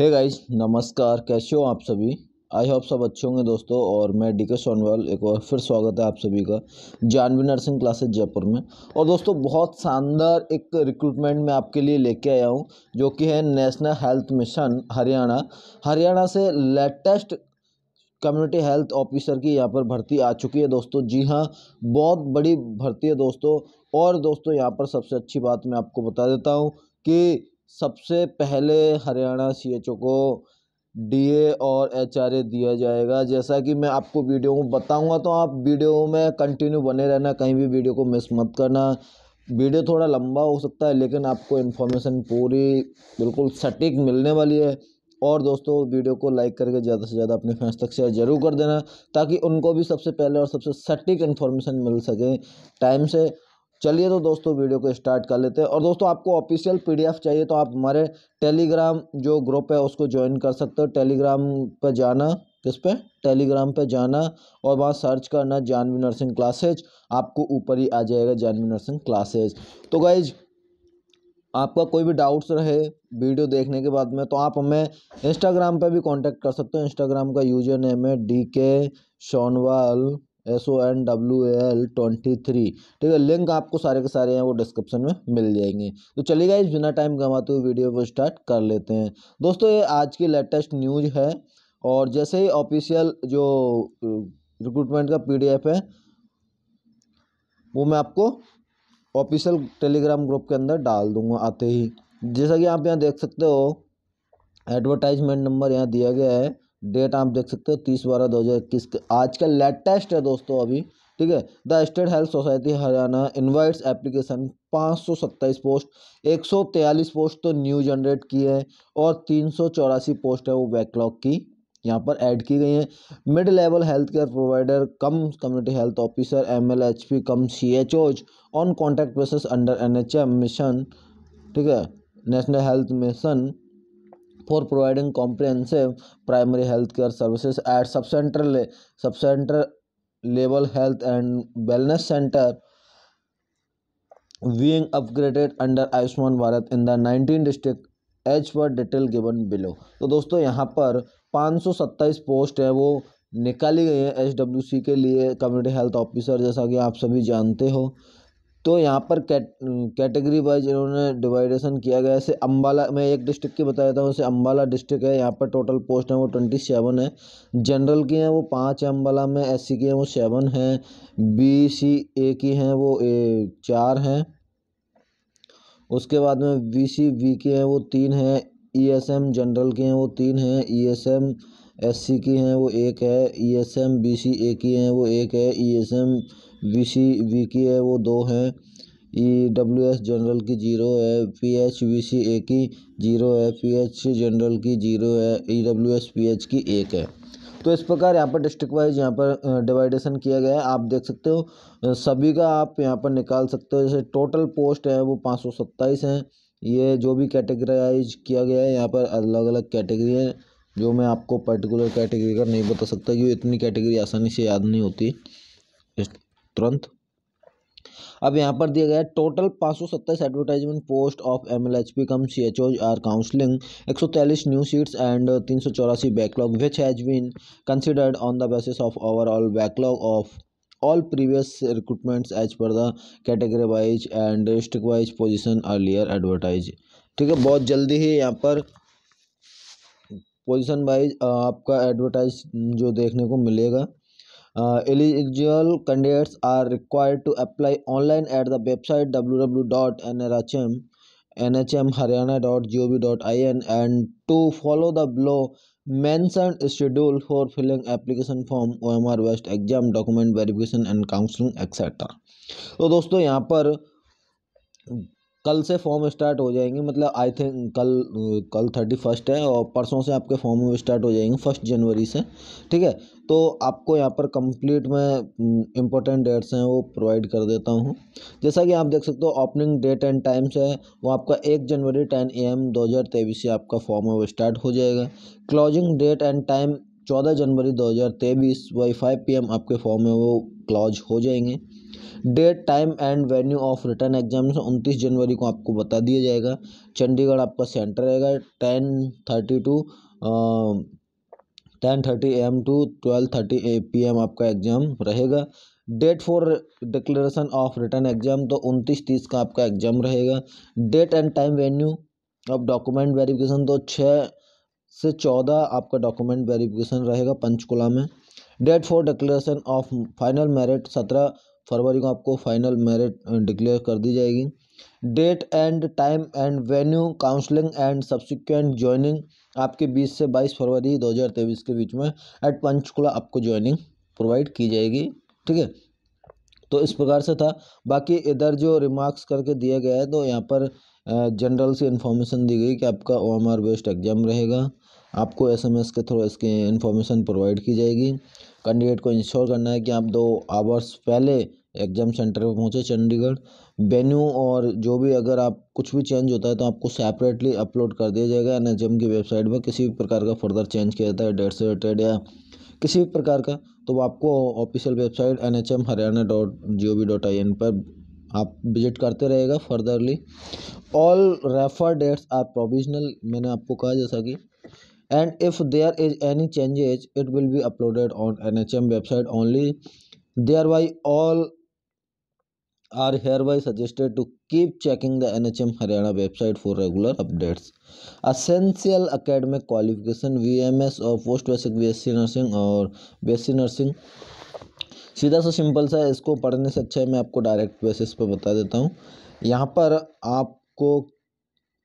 Hey guys नमस्कार कैसे हो आप सभी आई होप सब अच्छे होंगे दोस्तों और मैं डी के सोनवाल एक बार फिर स्वागत है आप सभी का जानवी नर्सिंग क्लासेस जयपुर में और दोस्तों बहुत शानदार एक रिक्रूटमेंट मैं आपके लिए लेके आया हूँ जो कि है national health mission Haryana Haryana से लेटेस्ट कम्युनिटी हेल्थ ऑफिसर की यहाँ पर भर्ती आ चुकी है दोस्तों जी हाँ बहुत बड़ी भर्ती है दोस्तों और दोस्तों यहाँ पर सबसे अच्छी बात मैं आपको बता देता हूँ कि सबसे पहले हरियाणा सी एच ओ को डी ए और एच आर ए दिया जाएगा जैसा कि मैं आपको वीडियो में बताऊंगा तो आप वीडियो में कंटिन्यू बने रहना कहीं भी वीडियो को मिस मत करना वीडियो थोड़ा लंबा हो सकता है लेकिन आपको इन्फॉर्मेशन पूरी बिल्कुल सटीक मिलने वाली है और दोस्तों वीडियो को लाइक करके ज़्यादा से ज़्यादा अपने फ्रेंड्स तक शेयर ज़रूर कर देना ताकि उनको भी सबसे पहले और सबसे सटीक इन्फॉर्मेशन मिल सके टाइम से चलिए तो दोस्तों वीडियो को स्टार्ट कर लेते हैं और दोस्तों आपको ऑफिशियल पीडीएफ चाहिए तो आप हमारे टेलीग्राम जो ग्रुप है उसको ज्वाइन कर सकते हो टेलीग्राम पर जाना किस पे टेलीग्राम पे जाना और वहाँ सर्च करना जानवी नर्सिंग क्लासेज आपको ऊपर ही आ जाएगा जानवी नर्सिंग क्लासेज तो गाइज आपका कोई भी डाउट्स रहे वीडियो देखने के बाद में तो आप हमें इंस्टाग्राम पर भी कॉन्टैक्ट कर सकते हो इंस्टाग्राम का यूजर नेम है D K Sonwal S O N W L twenty three ठीक है लिंक आपको सारे के सारे हैं वो डिस्क्रिप्शन में मिल जाएंगे तो चलिएगा इस बिना टाइम गंवाते हुए वीडियो को स्टार्ट कर लेते हैं दोस्तों ये आज की लेटेस्ट न्यूज है और जैसे ही ऑफिशियल जो रिक्रूटमेंट का पीडीएफ है वो मैं आपको ऑफिशियल टेलीग्राम ग्रुप के अंदर डाल दूंगा आते ही जैसा कि आप यहाँ देख सकते हो एडवर्टाइजमेंट नंबर यहाँ दिया गया है डेट आप देख सकते हो तीस बारह दो हज़ार इक्कीस आज का लेटेस्ट है दोस्तों अभी ठीक है the state health society Haryana invites application पाँच सौ सत्ताईस पोस्ट एक सौ तेयालीस पोस्ट तो न्यू जनरेट की है और तीन सौ चौरासी पोस्ट है वो बैकलॉग की यहाँ पर ऐड की गई हैं mid level health care provider cum community health officer M L H P cum C H Os on contract basis under N H M mission ठीक है national health mission for providing comprehensive primary health care services at sub centre sub centre level health and wellness centre being upgraded under Ayushman Bharat in the nineteen district as per detail given below तो दोस्तों यहाँ पर पाँच सौ सत्ताईस post हैं वो निकाली गई हैं एच डब्ल्यू सी के लिए कम्युनिटी हेल्थ ऑफिसर जैसा कि आप सभी जानते हो तो यहाँ पर कैट कैटेगरी वाइज इन्होंने डिवाइडेशन किया गया है अम्बाला मैं एक डिस्ट्रिक्ट की बता देता हूँ जैसे अम्बाला डिस्ट्रिक्ट है यहाँ पर टोटल पोस्ट हैं वो ट्वेंटी सेवन है जनरल की हैं वो पाँच है अम्बाला में एस सी की हैं वो सेवन हैं बी सी ए की हैं वो ए, चार हैं उसके बाद में वी सी वी के हैं वो तीन हैं ई एस एम जनरल के हैं वो तीन हैं ई एस एम एस की हैं वो एक है E S M B C A की हैं वो एक है E S M B C V की है वो दो हैं ई डब्ल्यू एस जनरल की जीरो है P H V C A की जीरो है पी एच जनरल की जीरो है E W S P H की एक है तो इस प्रकार यहाँ पर डिस्ट्रिक्ट वाइज यहाँ पर डिवाइडेशन किया गया है आप देख सकते हो सभी का आप यहाँ पर निकाल सकते हो जैसे टोटल पोस्ट है वो पाँच सौ सत्ताईस हैं ये जो भी कैटेगराइज किया गया है यहाँ पर अलग अलग कैटेगरी हैं जो मैं आपको पर्टिकुलर कैटेगरी का नहीं बता सकता क्योंकि इतनी कैटेगरी आसानी से याद नहीं होती तुरंत अब यहाँ पर दिया गया टोटल पाँच सौ सत्ताईस advertisement post of M L H P cum C H Os are counselling एक सौ तैलीस न्यू सीट्स एंड तीन सौ चौरासी backlog which has been considered on the basis of overall backlog of all previous recruitments as per the category wise and district wise position earlier advertise ठीक है बहुत जल्दी ही यहाँ पर पोजिशन वाइज uh, आपका एडवर्टाइज जो देखने को मिलेगा eligible candidates are required to apply online at the website W W dot N R H M N H M Haryana dot G O V dot I N and to follow the below mentioned schedule for filling application form O M R based exam document verification and counselling etcetera तो दोस्तों यहाँ पर कल से form start हो जाएंगे मतलब I think कल कल थर्टी फर्स्ट है और परसों से आपके फॉर्म स्टार्ट हो जाएंगे फर्स्ट जनवरी से ठीक है तो आपको यहाँ पर कंप्लीट मैं इंपॉर्टेंट हम्म, डेट्स हैं वो प्रोवाइड कर देता हूँ जैसा कि आप देख सकते हो ओपनिंग डेट एंड टाइम्स है वो आपका एक जनवरी टेन ए एम दो हज़ार तेईस से आपका फॉर्म स्टार्ट हो जाएगा क्लोजिंग डेट एंड टाइम चौदह जनवरी 2023 वाई फाइव पी आपके फॉर्म में वो क्लॉज हो जाएंगे date time and venue of written exam उनतीस जनवरी को आपको बता दिया जाएगा चंडीगढ़ आपका सेंटर रहेगा ten thirty to ten thirty M to twelve thirty A P M आपका एग्ज़ाम रहेगा date for declaration of written exam तो उनतीस तीस का आपका एग्जाम रहेगा डेट एंड टाइम वेन्यू अब डॉक्यूमेंट वेरिफिकेशन तो छः से चौदह आपका डॉक्यूमेंट वेरिफिकेशन रहेगा पंचकुला में date for declaration of final merit सत्रह फरवरी को आपको फाइनल मेरिट डिक्लेयर कर दी जाएगी date and time and venue counselling and subsequent joining आपके 20 से 22 फरवरी 2023 के बीच में एट पंचकुला आपको ज्वाइनिंग प्रोवाइड की जाएगी ठीक है तो इस प्रकार से था बाकी इधर जो रिमार्क्स करके दिया गया है तो यहाँ पर जनरल सी इन्फॉर्मेशन दी गई कि आपका O M R based exam रहेगा आपको एस एम एस के थ्रू इसके इन्फॉर्मेशन प्रोवाइड की जाएगी कैंडिडेट को इंश्योर करना है कि आप दो आवर्स पहले एग्ज़ाम सेंटर पर पहुँचे चंडीगढ़ वेन्यू और जो भी अगर आप कुछ भी चेंज होता है तो आपको सेपरेटली अपलोड कर दिया जाएगा एन एच एम की वेबसाइट में किसी भी प्रकार का फर्दर चेंज किया जाता है डेट से रिलेटेड या किसी भी प्रकार का तो आपको official website N H M Haryana dot G O V dot I N पर आप विजिट करते रहेगा furtherly all refer dates are provisional मैंने आपको कहा जैसा कि and if there is any changes it will be uploaded on N H M website only thereby all are hereby suggested to keep checking the N H M Haryana website for regular updates essential academic qualification V M S और post basic B S C nursing और B S C nursing सीधा सा simple सा इसको पढ़ने से अच्छा है मैं आपको डायरेक्ट बेसिस पर बता देता हूँ यहाँ पर आप आपको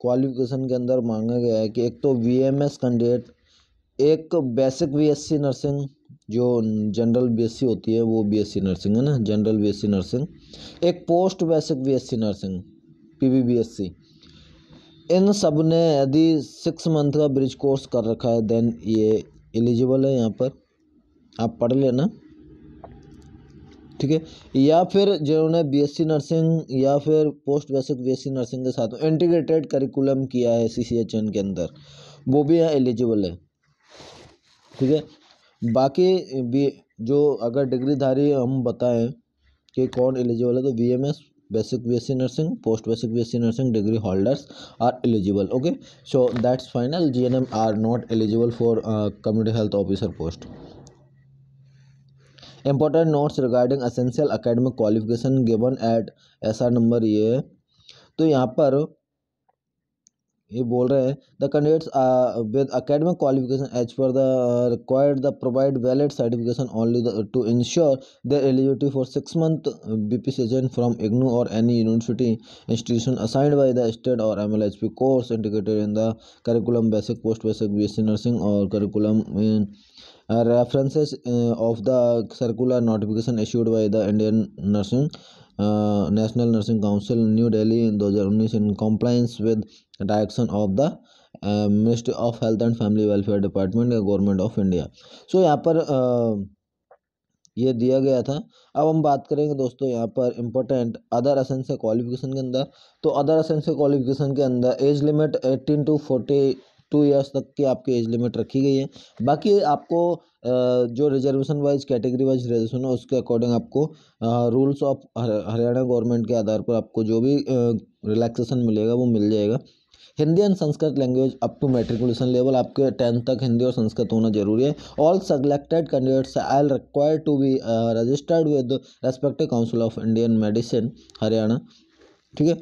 क्वालिफिकेशन के अंदर मांगा गया है कि एक तो वी एम एस कैंडिडेट एक basic B S C nursing जो जनरल बी एस सी होती है वो बी एस सी नर्सिंग है ना general B S C nursing एक post basic B S C nursing P V B S C इन सब ने यदि सिक्स मंथ का ब्रिज कोर्स कर रखा है देन ये एलिजिबल है यहाँ पर आप पढ़ लेना ठीक है या फिर जिन्होंने बी एस सी नर्सिंग या फिर post basic B S C nursing के साथ इंटीग्रेटेड करिकुलम किया है सी सी एच एन के अंदर वो भी यहाँ एलिजिबल है ठीक है बाकी भी जो अगर डिग्रीधारी हम बताएं कि कौन एलिजिबल है तो B M S basic B S C nursing post basic B S C nursing degree holders are eligible okay so that's final G N M are not eligible for community health officer post important notes regarding essential academic qualification given at ऐसा number ये है तो यहाँ पर ये बोल रहे हैं the candidates with academic qualification as per the required the provide valid certification only to ensure their eligibility for six month B P season from IGNOU और any university institution assigned by the state और M L H P course integrated in the curriculum basic post basic C nursing और curriculum in references of the circular notification issued by the Indian Nursing uh, National Nursing Council New Delhi in 2019 in compliance with direction of the ministry of health and family welfare department या government of India so यहाँ पर uh, ये दिया गया था अब हम बात करेंगे दोस्तों यहाँ पर इम्पोर्टेंट अदर असेंशियल क्वालिफिकेशन के अंदर तो अदर असेंशियल क्वालिफिकेशन के अंदर age limit eighteen to forty two years तक की आपकी एज लिमिट रखी गई है बाकी आपको जो reservation wise category wise reservation है उसके अकॉर्डिंग आपको रूल्स ऑफ हरियाणा गवर्नमेंट के आधार पर आपको जो भी रिलैक्सेशन मिलेगा वो मिल जाएगा Hindi and Sanskrit language up to matriculation level आपके टेंथ तक हिंदी और संस्कृत होना जरूरी है all selected candidates I L require to be registered with respective council of Indian medicine Haryana ठीक है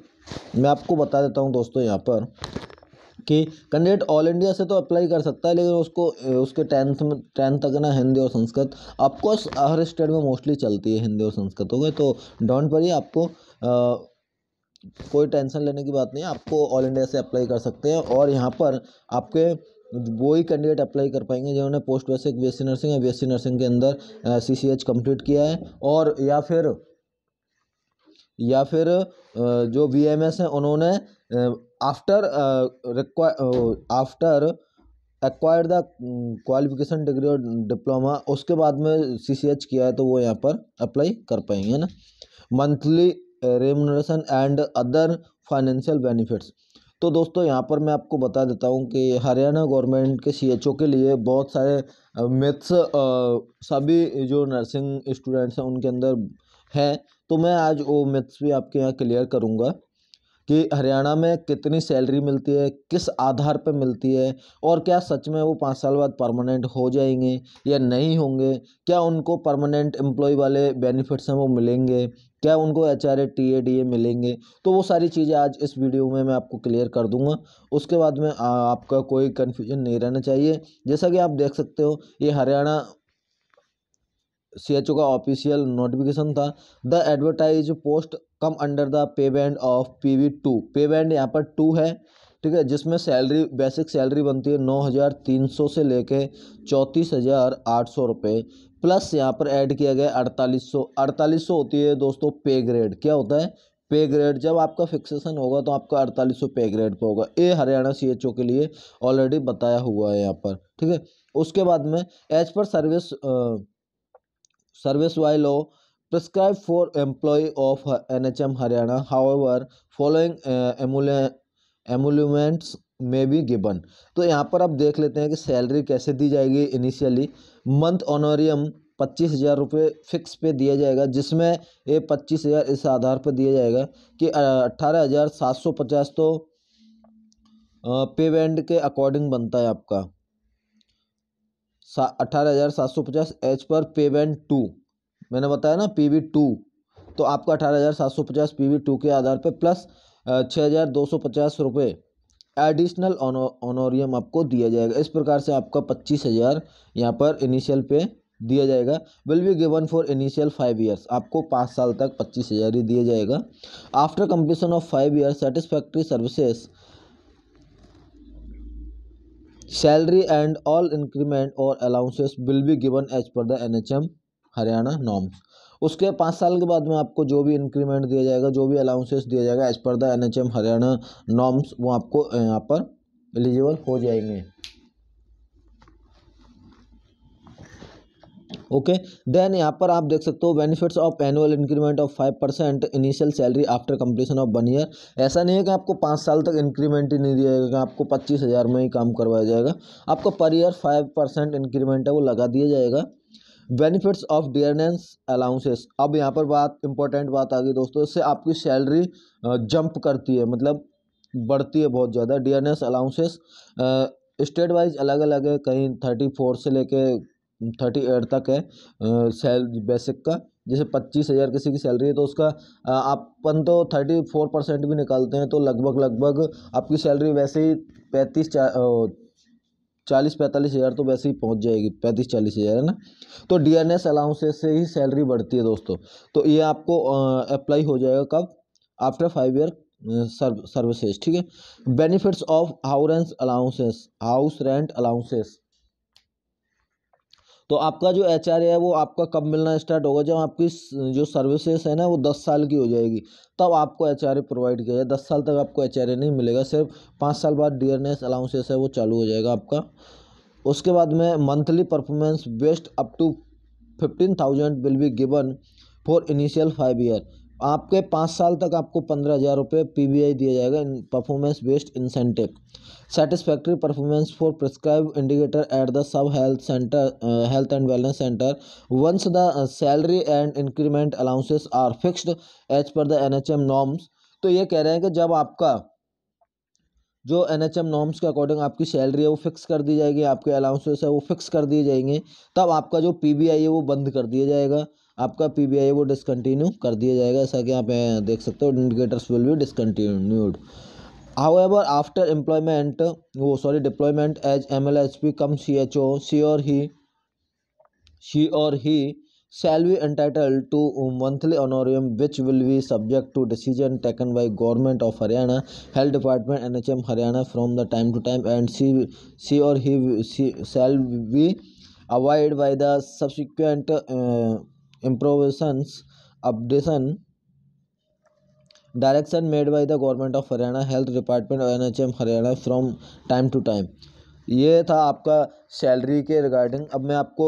मैं आपको बता देता हूँ दोस्तों यहाँ पर कि कैंडिडेट ऑल इंडिया से तो अप्लाई कर सकता है लेकिन उसको उसके टेंथ में टेंथ तक ना हिंदी और संस्कृत ऑफकोर्स हर स्टेट में मोस्टली चलती है हिंदी और संस्कृत हो गए तो डोंट वरी आपको आ, कोई टेंशन लेने की बात नहीं है आपको ऑल इंडिया से अप्लाई कर सकते हैं और यहाँ पर आपके वो ही कैंडिडेट अप्लाई कर पाएंगे जिन्होंने post basic B S nursing या बी नर्सिंग के अंदर सी सी एच किया है और या फिर या फिर जो वी एम एस हैं उन्होंने after after acquire the qualification degree और डिप्लोमा उसके बाद में सी सी एच किया है तो वो यहाँ पर अप्लाई कर पाएंगे ना monthly remuneration and other financial benefits तो दोस्तों यहाँ पर मैं आपको बता देता हूँ कि हरियाणा गवर्नमेंट के सी एच ओ के लिए बहुत सारे मिथ्स सभी जो नर्सिंग स्टूडेंट्स हैं उनके अंदर हैं तो मैं आज वो मिथ्स भी आपके यहाँ क्लियर करूँगा कि हरियाणा में कितनी सैलरी मिलती है किस आधार पर मिलती है और क्या सच में वो पाँच साल बाद परमानेंट हो जाएंगे या नहीं होंगे क्या उनको परमानेंट एम्प्लॉय वाले बेनिफिट्स हैं वो मिलेंगे क्या उनको H R A T A D A मिलेंगे तो वो सारी चीज़ें आज इस वीडियो में मैं आपको क्लियर कर दूंगा उसके बाद में आपका कोई कन्फ्यूजन नहीं रहना चाहिए जैसा कि आप देख सकते हो ये हरियाणा सी एच ओ का ऑफिशियल नोटिफिकेशन था the advertise post cum under the pay band of P V two pay band यहाँ पर टू है ठीक है जिसमें सैलरी बेसिक सैलरी बनती है नौ हज़ार तीन सौ से लेके चौंतीस हज़ार आठ सौ रुपये प्लस यहाँ पर ऐड किया गया अड़तालीस सौ अड़तालीस सौ होती है दोस्तों पे ग्रेड क्या होता है पे ग्रेड जब आपका फिक्सेशन होगा तो आपका अड़तालीस सौ पे ग्रेड पर होगा ए हरियाणा ओ के लिए ऑलरेडी बताया हुआ है यहाँ पर ठीक है उसके बाद में as per service ah, service by law prescribed for employee of NHM Haryana. However, following uh, emoluments में भी गिबन तो यहाँ पर आप देख लेते हैं कि सैलरी कैसे दी जाएगी इनिशियली मंथ ऑनोरियम पच्चीस हज़ार रुपये फिक्स पे दिया जाएगा जिसमें ये पच्चीस हज़ार इस आधार पर दिया जाएगा कि अट्ठारह हज़ार सात सौ पचास तो पेमेंट के अकॉर्डिंग बनता है आपका अठारह हज़ार सात सौ पचास एच पर पेमेंट टू मैंने बताया ना पी वी टू तो आपका अठारह हज़ार सात सौ पचास पी वी टू के आधार पर प्लस छः हज़ार दो सौ पचास रुपये एडिशनल ऑनोरियम आपको दिया जाएगा इस प्रकार से आपका पच्चीस हज़ार यहाँ पर इनिशियल पे दिया जाएगा will be given for initial five years आपको पाँच साल तक पच्चीस हज़ार ही दिया जाएगा after completion of five year satisfactory services Salary and all increment or allowances will be given as per the NHM Haryana norms उसके पाँच साल के बाद में आपको जो भी इंक्रीमेंट दिया जाएगा जो भी अलाउंसेस दिया जाएगा as per the N Haryana norms वो आपको यहाँ पर एलिजिबल हो जाएंगे ओके देन यहाँ पर आप देख सकते हो benefits of annual increment of five percent initial salary after completion of one year ऐसा नहीं है कि आपको पाँच साल तक इंक्रीमेंट ही नहीं दिया जाएगा आपको पच्चीस हज़ार में ही काम करवाया जाएगा आपको per year five percent increment है वो लगा दिया जाएगा बेनिफिट्स ऑफ डियरनेंस अलाउंसेस अब यहाँ पर बात इंपॉर्टेंट बात आ गई दोस्तों इससे आपकी सैलरी जंप करती है मतलब बढ़ती है बहुत ज़्यादा डियरनेस अलाउंसेस स्टेट वाइज अलग अलग है कहीं थर्टी फोर से लेके थर्टी एट तक है सेल बेसिक का जैसे पच्चीस हज़ार किसी की सैलरी है तो उसका अपन तो थर्टी फोर परसेंट भी निकालते हैं तो लगभग लगभग आपकी सैलरी वैसे ही पैंतीस चालीस पैंतालीस हज़ार तो वैसे ही पहुंच जाएगी पैंतीस चालीस हज़ार है ना तो डी एन एस अलाउंसेस से ही सैलरी बढ़ती है दोस्तों तो ये आपको अप्लाई हो जाएगा कब after five year serve services ठीक है benefits of house rent allowances house rent allowances तो आपका जो एच है वो आपका कब मिलना स्टार्ट होगा जब आपकी जो सर्विसेज है ना वो दस साल की हो जाएगी तब आपको एच प्रोवाइड किया जाए दस साल तक आपको एच नहीं मिलेगा सिर्फ पाँच साल बाद डियरनेस अलाउंसेस है वो चालू हो जाएगा आपका उसके बाद में monthly performance based up to fifteen thousand will be given for initial five year आपके पाँच साल तक आपको पंद्रह हज़ार रुपये पी दिया जाएगा in performance based incentive satisfactory performance for prescribe indicator at the sub health centre health and wellness centre once the salary and increment allowances are fixed as per the NHM norms तो ये कह रहे हैं कि जब आपका जो N H M norms के अकॉर्डिंग आपकी सैलरी है वो फिक्स कर दी जाएगी आपके अलाउंसेस है वो फिक्स कर दिए जाएंगे तब आपका जो पी बी आई है वो बंद कर दिया जाएगा आपका पी बी आई वो डिसकन्टिन्यू कर दिया जाएगा ऐसा कि आप देख सकते हो indicators will be discontinued however after employment वो sorry deployment as M L H P cum C H O C or he she or he we entitle to monthly honorarium which will be subject to decision taken by government of Haryana health department N H M Haryana from the time to time and C C or he C cell be avoid by the subsequent improvisation updation direction made by the government of Haryana health department H M Haryana from time to time ये था आपका salary के regarding अब मैं आपको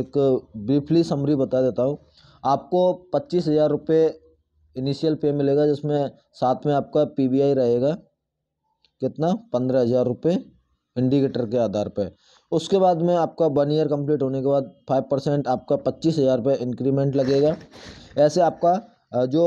एक briefly summary बता देता हूँ आपको पच्चीस हज़ार रुपये इनिशियल पे मिलेगा जिसमें साथ में आपका पीबीआई रहेगा कितना पंद्रह हज़ार रुपये इंडिकेटर के आधार पर उसके बाद में आपका वन ईयर कंप्लीट होने के बाद फाइव परसेंट आपका पच्चीस हज़ार रुपये इंक्रीमेंट लगेगा ऐसे आपका जो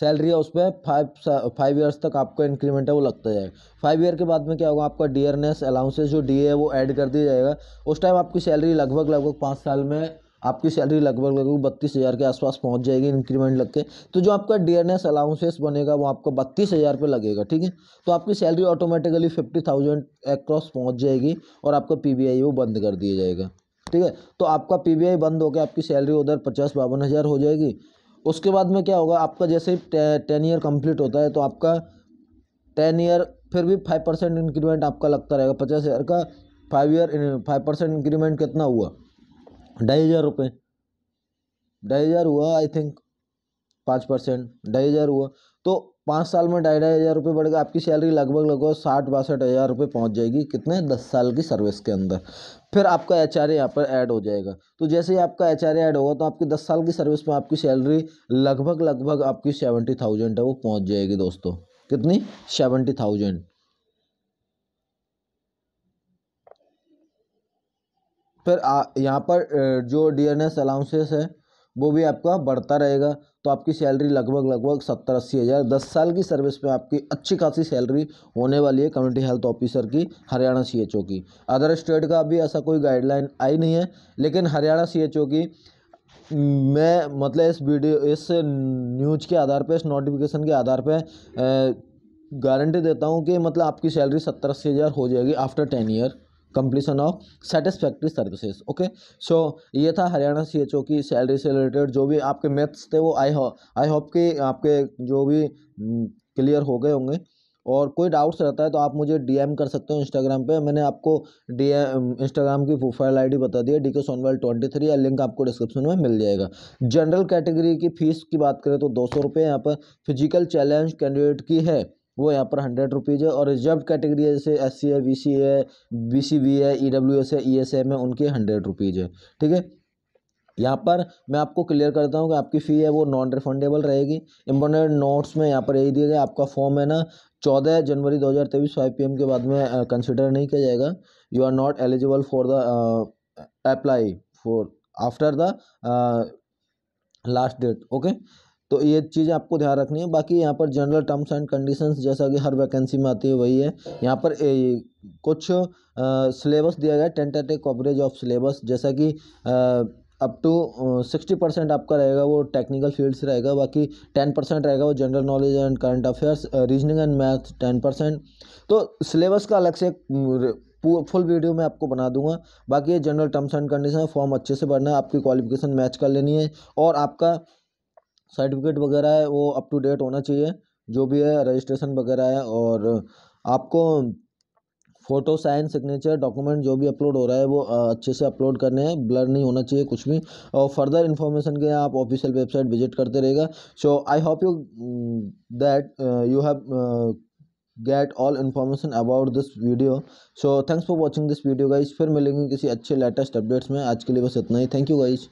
सैलरी है उस पर फाइव फाइव ईयर्स तक आपका इंक्रीमेंट है वो लगता जाएगा फाइव ईयर के बाद में क्या होगा आपका डी एस अलाउंसेस जो डी है वो ऐड कर दिया जाएगा उस टाइम आपकी सैलरी लगभग लगभग पाँच साल में आपकी सैलरी लगभग लगभग बत्तीस हज़ार के आसपास पहुंच जाएगी इंक्रीमेंट लग के तो जो आपका डी एन एस अलाउंसेस बनेगा वो आपको बत्तीस हज़ार पर लगेगा ठीक है तो आपकी salary automatically fifty thousand across पहुँच जाएगी और आपका पी बी आई वो बंद कर दिया जाएगा ठीक है तो आपका पी बी आई बंद होकर आपकी सैलरी उधर पचास बावन हज़ार हो जाएगी उसके बाद में क्या होगा आपका जैसे ही टेन ईयर कम्प्लीट होता है तो आपका टेन ईयर फिर भी फाइव परसेंट इंक्रीमेंट आपका लगता रहेगा पचास हज़ार का five year five percent increment कितना हुआ ढाई हज़ार रुपये ढाई हज़ार हुआ आई थिंक पाँच परसेंट ढाई हज़ार हुआ तो पाँच साल में ढाई ढाई हज़ार रुपये बढ़ आपकी सैलरी लगभग लगभग साठ बासठ हज़ार रुपये पहुँच जाएगी कितने दस साल की सर्विस के अंदर फिर आपका एच आर यहाँ पर ऐड हो जाएगा तो जैसे ही आपका एच आर ऐड होगा तो आपकी दस साल की सर्विस में आपकी सैलरी लगभग लगभग आपकी सेवेंटी थाउजेंड है वो पहुँच जाएगी दोस्तों कितनी सेवेंटी थाउजेंड फिर यहाँ पर जो डी एन एस अलाउंसेस है वो भी आपका बढ़ता रहेगा तो आपकी सैलरी लगभग लगभग सत्तर अस्सी हज़ार दस साल की सर्विस में आपकी अच्छी खासी सैलरी होने वाली है कम्युनिटी हेल्थ ऑफिसर की हरियाणा सीएचओ की अदर स्टेट का अभी ऐसा कोई गाइडलाइन आई नहीं है लेकिन हरियाणा सीएचओ की मैं मतलब इस वीडियो इस न्यूज के आधार पर इस नोटिफिकेशन के आधार पर गारंटी देता हूँ कि मतलब आपकी सैलरी सत्तर अस्सी हज़ार हो जाएगी after ten year completion of satisfactory services okay so ये था हरियाणा सी एच ओ की सैलरी से रिलेटेड जो भी आपके मैथ्स थे वो आई हो आई होप कि आपके जो भी क्लियर हम्म, हो गए होंगे और कोई डाउट्स रहता है तो आप मुझे डीएम कर सकते हो इंस्टाग्राम पे मैंने आपको डी इंस्टाग्राम की प्रोफाइल आईडी बता दी है D K Sonwal twenty three या लिंक आपको डिस्क्रिप्शन में मिल जाएगा जनरल कैटेगरी की फ़ीस की बात करें तो दो सौ रुपये यहाँ पर फिजिकल चैलेंज कैंडिडेट की है वो यहाँ पर हंड्रेड रुपीज़ है और रिजर्व कैटेगरी जैसे एस सी है बी सी है बी सी बी है ई डब्ल्यू एस है ई एस एम है उनके हंड्रेड रुपीज़ है ठीक है यहाँ पर मैं आपको क्लियर करता हूँ कि आपकी फ़ी है वो नॉन रिफंडेबल रहेगी इम्पोर्टेंट नोट्स में यहाँ पर यही दिया गया आपका फॉर्म है ना चौदह जनवरी दो हज़ार तेईस फाइव पी एम के बाद में कंसिडर नहीं किया जाएगा you are not eligible for the apply for after the last date okay तो ये चीज़ आपको ध्यान रखनी है बाकी यहाँ पर जनरल टर्म्स एंड कंडीशंस जैसा कि हर वैकेंसी में आती है वही है यहाँ पर ए, कुछ सिलेबस दिया गया टेंटेटिव कवरेज ऑफ सिलेबस जैसा कि अप टू सिक्सटी परसेंट आपका रहेगा वो टेक्निकल फील्ड से रहेगा बाकी टेन परसेंट रहेगा वो general knowledge and current affairs reasoning and math ten percent तो सिलेबस का अलग से फुल वीडियो मैं आपको बना दूंगा बाकी ये general terms and condition form अच्छे से भरना है आपकी क्वालिफिकेशन मैच कर लेनी है और आपका सर्टिफिकेट वगैरह है वो अप टू डेट होना चाहिए जो भी है रजिस्ट्रेशन वगैरह है और आपको फ़ोटो साइन सिग्नेचर डॉक्यूमेंट जो भी अपलोड हो रहा है वो अच्छे से अपलोड करने हैं ब्लर नहीं होना चाहिए कुछ भी और फर्दर इन्फॉर्मेशन के आप ऑफिशियल वेबसाइट विजिट करते रहेगा so I hope you that you have get all information about this video so thanks for watching this video guys फिर मिलेंगे किसी अच्छे लेटेस्ट अपडेट्स में आज के लिए बस इतना ही थैंक यू गाइज